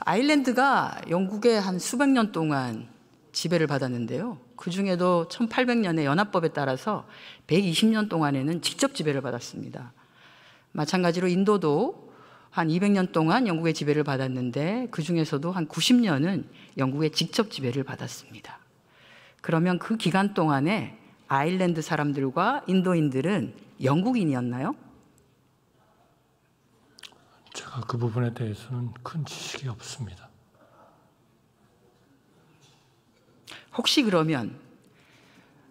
아일랜드가 영국에 한 수백 년 동안 지배를 받았는데요. 그 중에도 1800년의 연합법에 따라서 120년 동안에는 직접 지배를 받았습니다. 마찬가지로 인도도 한 200년 동안 영국의 지배를 받았는데 그 중에서도 한 90년은 영국의 직접 지배를 받았습니다. 그러면 그 기간 동안에 아일랜드 사람들과 인도인들은 영국인이었나요? 제가 그 부분에 대해서는 큰 지식이 없습니다. 혹시 그러면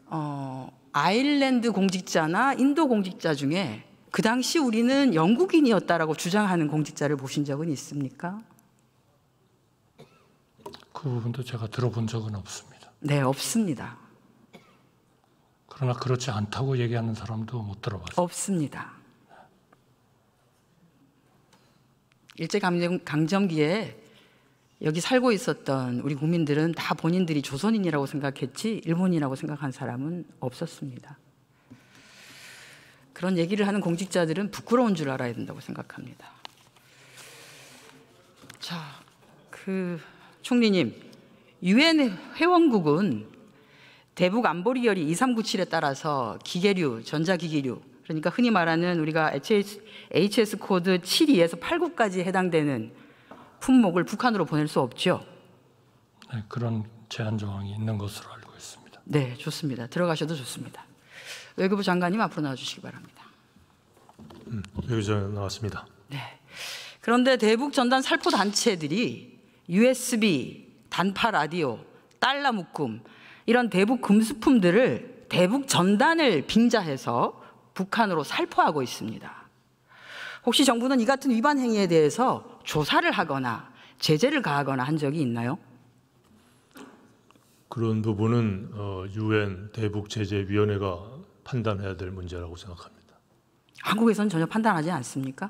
어, 아일랜드 공직자나 인도 공직자 중에 그 당시 우리는 영국인이었다라고 주장하는 공직자를 보신 적은 있습니까? 그 부분도 제가 들어본 적은 없습니다. 네, 없습니다. 그러나 그렇지 않다고 얘기하는 사람도 못 들어봤어요. 없습니다. 일제 강점, 기에 여기 살고 있었던 우리 국민들은 다 본인들이 조선인이라고 생각했지 일본이라고 생각한 사람은 없었습니다. 그런 얘기를 하는 공직자들은 부끄러운 줄 알아야 된다고 생각합니다. 자, 그 총리님, 유엔 회원국은 대북 안보리열이 2397에 따라서 기계류, 전자기기류 그러니까 흔히 말하는 우리가 HS 코드 7위에서 89까지 해당되는 품목을 북한으로 보낼 수 없죠. 네, 그런 제한 조항이 있는 것으로 알고 있습니다. 네, 좋습니다. 들어가셔도 좋습니다. 외교부 장관님 앞으로 나와주시기 바랍니다. 음, 여기서 나왔습니다. 네. 그런데 대북 전단 살포 단체들이 USB, 단파 라디오, 달러 묶음 이런 대북 금수품들을 대북 전단을 빙자해서 북한으로 살포하고 있습니다. 혹시 정부는 이 같은 위반 행위에 대해서 조사를 하거나 제재를 가하거나 한 적이 있나요? 그런 부분은 어, 유엔 대북 제재 위원회가 판단해야 될 문제라고 생각합니다. 한국에서는 전혀 판단하지 않습니까?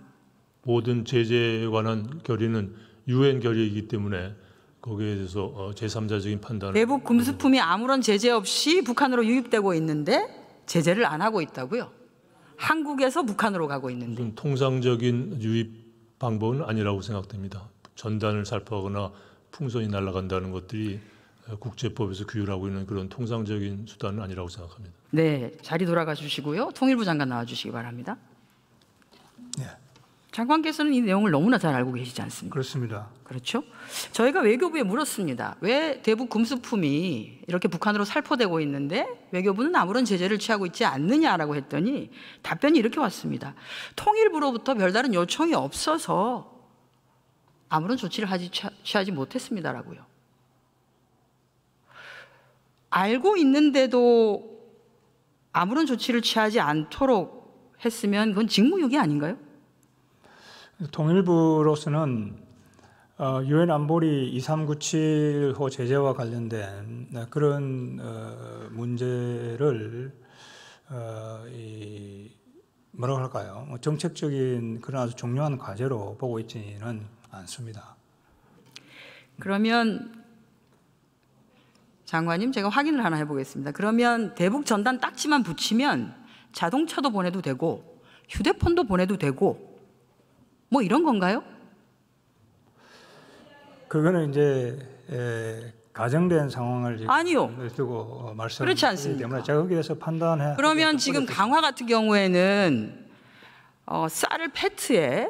모든 제재에 관한 결의는 유엔 결의이기 때문에 거기에 대해서 어, 제3자적인 판단을 내부 금수품이 아무런 제재 없이 북한으로 유입되고 있는데 제재를 안 하고 있다고요? 한국에서 북한으로 가고 있는데 통상적인 유입 방법은 아니라고 생각됩니다. 전단을 살포하거나 풍선이 날아간다는 것들이 국제법에서 규율하고 있는 그런 통상적인 수단은 아니라고 생각합니다. 네, 자리 돌아가 주시고요. 통일부 장관 나와 주시기 바랍니다. 장관께서는 이 내용을 너무나 잘 알고 계시지 않습니까? 그렇습니다. 그렇죠? 저희가 외교부에 물었습니다. 왜 대북 금수품이 이렇게 북한으로 살포되고 있는데 외교부는 아무런 제재를 취하고 있지 않느냐라고 했더니 답변이 이렇게 왔습니다. 통일부로부터 별다른 요청이 없어서 아무런 조치를 하지, 취하지 못했습니다라고요. 알고 있는데도 아무런 조치를 취하지 않도록 했으면 그건 직무유기 아닌가요? 동일부로서는 어, 유엔 안보리 2397호 제재와 관련된 어, 그런 어, 문제를 뭐라고 할까요? 뭐 정책적인 그런 아주 중요한 과제로 보고 있지는 않습니다. 그러면 장관님 제가 확인을 하나 해보겠습니다. 그러면 대북 전단 딱지만 붙이면 자동차도 보내도 되고 휴대폰도 보내도 되고 뭐 이런 건가요? 그거는 이제 에, 가정된 상황을 아니요. 두고 어, 말씀 그렇지 않습니다. 제가 거기에서 판단해. 그러면 지금 강화 같은 경우에는 어, 쌀을 페트에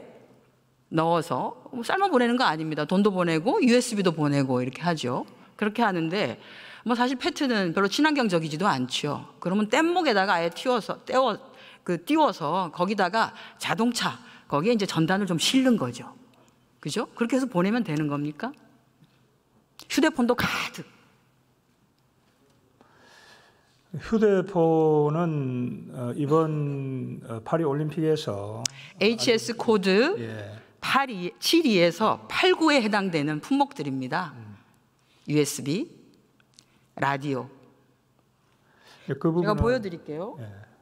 넣어서 쌀만 보내는 거 아닙니다. 돈도 보내고 USB도 보내고 이렇게 하죠. 그렇게 하는데 뭐 사실 페트는 별로 친환경적이지도 않죠. 그러면 뗏목에다가 아예 튀워서 떼워 그 띄워서 거기다가 자동차 거기에 이제 전단을 좀 실는 거죠. 그죠? 그렇게 해서 보내면 되는 겁니까? 휴대폰도 가득. 휴대폰은 어, 이번 어, 파리 올림픽에서 HS 코드 예. 72에서 89에 해당되는 품목들입니다. 음. USB, 라디오. 그 부분은, 제가 보여드릴게요. 예.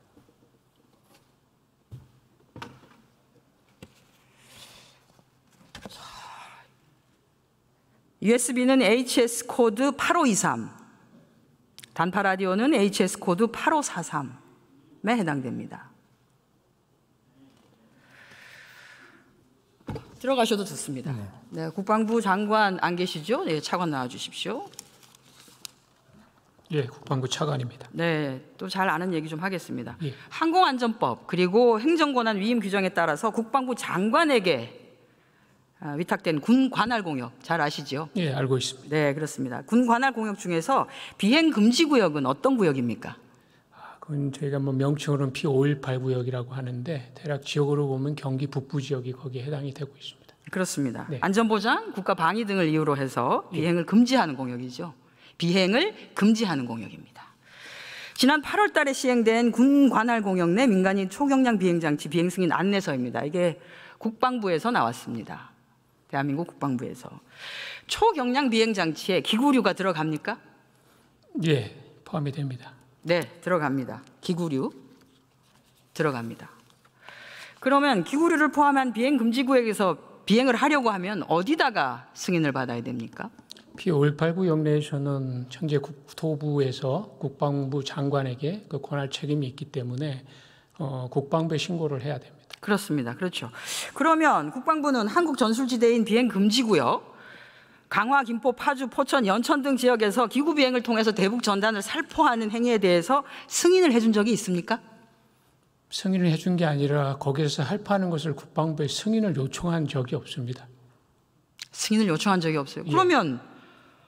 USB는 HS 코드 8523, 단파 라디오는 HS 코드 8543에 해당됩니다. 들어가셔도 좋습니다. 네. 네, 국방부 장관 안 계시죠? 네, 차관 나와 주십시오. 예, 국방부 차관입니다. 네, 또 잘 아는 얘기 좀 하겠습니다. 예. 항공안전법 그리고 행정권한 위임 규정에 따라서 국방부 장관에게 아, 위탁된 군 관할 공역 잘 아시죠? 예, 알고 있습니다. 네, 그렇습니다. 군 관할 공역 중에서 비행 금지 구역은 어떤 구역입니까? 아, 그건 저희가 뭐 명칭으로는 P518 구역이라고 하는데 대략 지역으로 보면 경기 북부 지역이 거기에 해당이 되고 있습니다. 그렇습니다. 네. 안전보장, 국가 방위 등을 이유로 해서 예. 비행을 금지하는 공역이죠. 비행을 금지하는 공역입니다. 지난 8월 달에 시행된 군 관할 공역 내 민간인 초경량 비행장치 비행 승인 안내서입니다. 이게 국방부에서 나왔습니다. 대한민국 국방부에서 초경량 비행 장치에 기구류가 들어갑니까? 예, 포함이 됩니다. 네, 들어갑니다. 기구류 들어갑니다. 그러면 기구류를 포함한 비행 금지 구역에서 비행을 하려고 하면 어디다가 승인을 받아야 됩니까? p 5 8구 영내에서는 현재 국토부에서 국방부 장관에게 그 권할 책임이 있기 때문에 어, 국방부에 신고를 해야 됩니다. 그렇습니다. 그렇죠. 그러면 국방부는 한국 전술지대인 비행 금지구역, 강화, 김포, 파주, 포천, 연천 등 지역에서 기구 비행을 통해서 대북 전단을 살포하는 행위에 대해서 승인을 해준 적이 있습니까? 승인을 해준 게 아니라 거기에서 살포하는 것을 국방부에 승인을 요청한 적이 없습니다. 승인을 요청한 적이 없어요. 예. 그러면 예.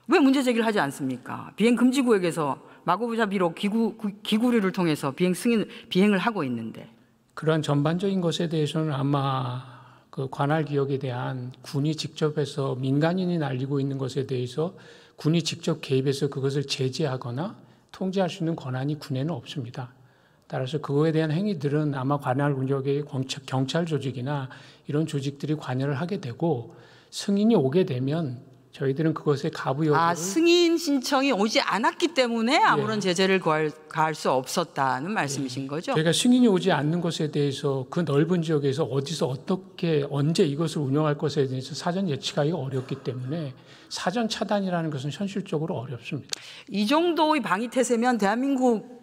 왜 문제 제기를 하지 않습니까? 비행 금지 구역에서 마구잡이로 부 기구 기구류를 통해서 비행 승인 비행을 하고 있는데. 그러한 전반적인 것에 대해서는 아마 그 관할 기업에 대한 군이 직접 해서 민간인이 날리고 있는 것에 대해서 군이 직접 개입해서 그것을 제재하거나 통제할 수 있는 권한이 군에는 없습니다. 따라서 그거에 대한 행위들은 아마 관할 군역의 경찰 조직이나 이런 조직들이 관여를 하게 되고 승인이 오게 되면 저희들은 그것에 가부 여부를 아, 승인 신청이 오지 않았기 때문에 예. 아무런 예. 제재를 구할, 가할 수 없었다는 예. 말씀이신 거죠? 저희가 승인이 오지 않는 것에 대해서 그 넓은 지역에서 어디서 어떻게 언제 이것을 운영할 것에 대해서 사전 예측하기가 어렵기 때문에 사전 차단이라는 것은 현실적으로 어렵습니다. 이 정도의 방위 태세면 대한민국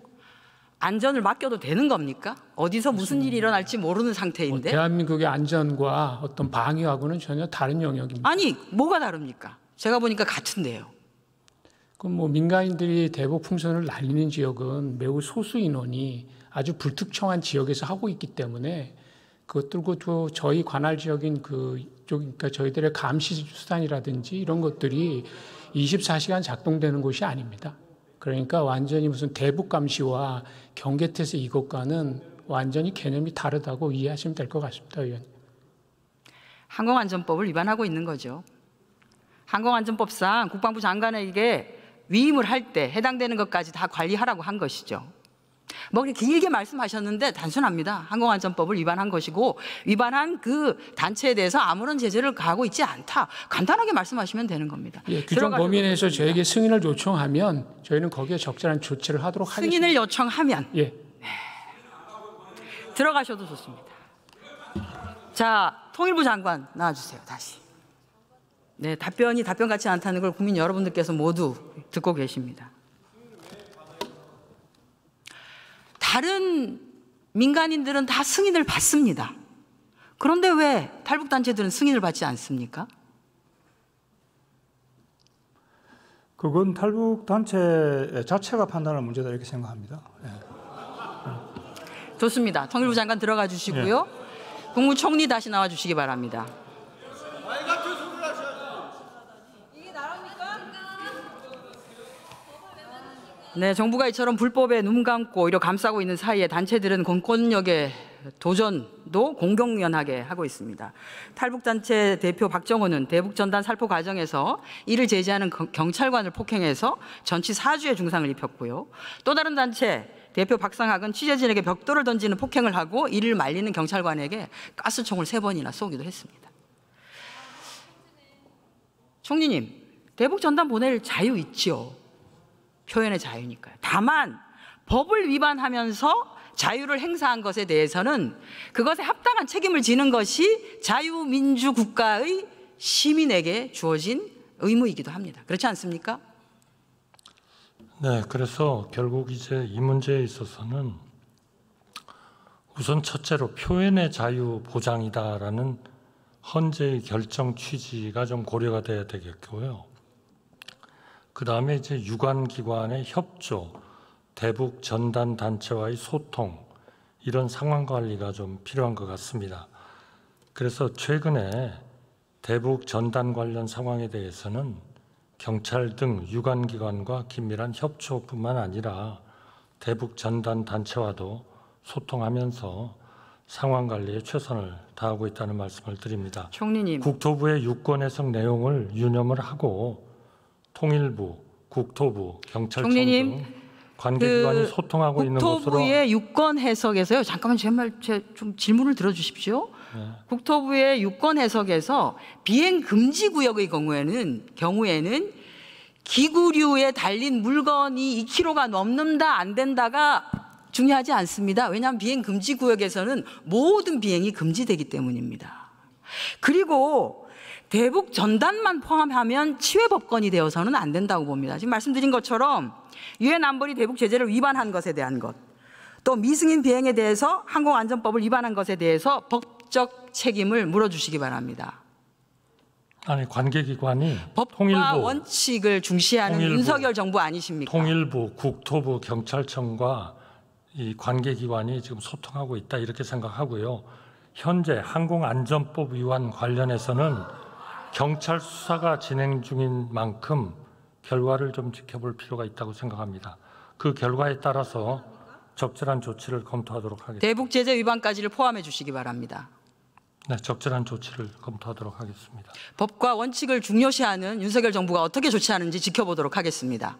안전을 맡겨도 되는 겁니까? 어디서 무슨 일이 일어날지 모르는 상태인데. 뭐 대한민국의 안전과 어떤 방위하고는 전혀 다른 영역입니다. 아니, 뭐가 다릅니까? 제가 보니까 같은데요. 그럼 뭐 민간인들이 대북 풍선을 날리는 지역은 매우 소수 인원이 아주 불특정한 지역에서 하고 있기 때문에 그것들고 또 뭐 저희 관할 지역인 그 쪽 그러니까 저희들의 감시 수단이라든지 이런 것들이 24시간 작동되는 곳이 아닙니다. 그러니까 완전히 무슨 대북감시와 경계태세 이것과는 완전히 개념이 다르다고 이해하시면 될 것 같습니다, 의원님. 항공안전법을 위반하고 있는 거죠. 항공안전법상 국방부 장관에게 위임을 할 때 해당되는 것까지 다 관리하라고 한 것이죠. 뭐 길게 말씀하셨는데 단순합니다. 항공안전법을 위반한 것이고 위반한 그 단체에 대해서 아무런 제재를 가하고 있지 않다. 간단하게 말씀하시면 되는 겁니다. 예, 규정 범위 내에서 저에게 승인을 요청하면 저희는 거기에 적절한 조치를 하도록 하겠습니다. 승인을 요청하면 예. 네. 들어가셔도 좋습니다. 자, 통일부 장관 나와주세요. 다시. 네, 답변이 답변 같지 않다는 걸 국민 여러분들께서 모두 듣고 계십니다. 다른 민간인들은 다 승인을 받습니다. 그런데 왜 탈북단체들은 승인을 받지 않습니까? 그건 탈북단체 자체가 판단할 문제다 이렇게 생각합니다. 예. 좋습니다. 통일부 장관 들어가 주시고요. 예. 국무총리 다시 나와 주시기 바랍니다. 네, 정부가 이처럼 불법에 눈 감고 오려 감싸고 있는 사이에 단체들은 공권력의 도전도 공격연하게 하고 있습니다. 탈북단체 대표 박정호는 대북전단 살포 과정에서 이를 제지하는 경찰관을 폭행해서 전치 4주의 중상을 입혔고요. 또 다른 단체 대표 박상학은 취재진에게 벽돌을 던지는 폭행을 하고 이를 말리는 경찰관에게 가스총을 세번이나 쏘기도 했습니다. 총리님, 대북전단 보낼 자유 있지요. 표현의 자유니까요. 다만 법을 위반하면서 자유를 행사한 것에 대해서는 그것에 합당한 책임을 지는 것이 자유민주국가의 시민에게 주어진 의무이기도 합니다. 그렇지 않습니까? 네, 그래서 결국 이제 이 문제에 있어서는 우선 첫째로 표현의 자유 보장이다라는 헌재의 결정 취지가 좀 고려가 돼야 되겠고요. 그 다음에 이제 유관기관의 협조, 대북 전단 단체와의 소통, 이런 상황 관리가 좀 필요한 것 같습니다. 그래서 최근에 대북 전단 관련 상황에 대해서는 경찰 등 유관기관과 긴밀한 협조뿐만 아니라 대북 전단 단체와도 소통하면서 상황 관리에 최선을 다하고 있다는 말씀을 드립니다. 총리님. 국토부의 유권 해석 내용을 유념을 하고 통일부, 국토부, 경찰청 총리님, 등 관계기관이 그 소통하고 있는 것으로 국토부의 유권 해석에서요. 잠깐만 제말좀 질문을 들어주십시오. 네. 국토부의 유권 해석에서 비행 금지 구역의 경우에는 경우에는 기구류에 달린 물건이 2kg가 넘는다 안 된다가 중요하지 않습니다. 왜냐하면 비행 금지 구역에서는 모든 비행이 금지되기 때문입니다. 그리고 대북 전단만 포함하면 치외법권이 되어서는 안 된다고 봅니다. 지금 말씀드린 것처럼 유엔 안보리 대북 제재를 위반한 것에 대한 것, 또 미승인 비행에 대해서 항공안전법을 위반한 것에 대해서 법적 책임을 물어주시기 바랍니다. 아니 관계기관이 법과 통일부, 원칙을 중시하는 통일부, 윤석열 정부 아니십니까? 통일부, 국토부, 경찰청과 이 관계기관이 지금 소통하고 있다 이렇게 생각하고요. 현재 항공안전법 위반 관련해서는 경찰 수사가 진행 중인 만큼 결과를 좀 지켜볼 필요가 있다고 생각합니다. 그 결과에 따라서 적절한 조치를 검토하도록 하겠습니다. 대북 제재 위반까지를 포함해 주시기 바랍니다. 네, 적절한 조치를 검토하도록 하겠습니다. 법과 원칙을 중요시하는 윤석열 정부가 어떻게 조치하는지 지켜보도록 하겠습니다.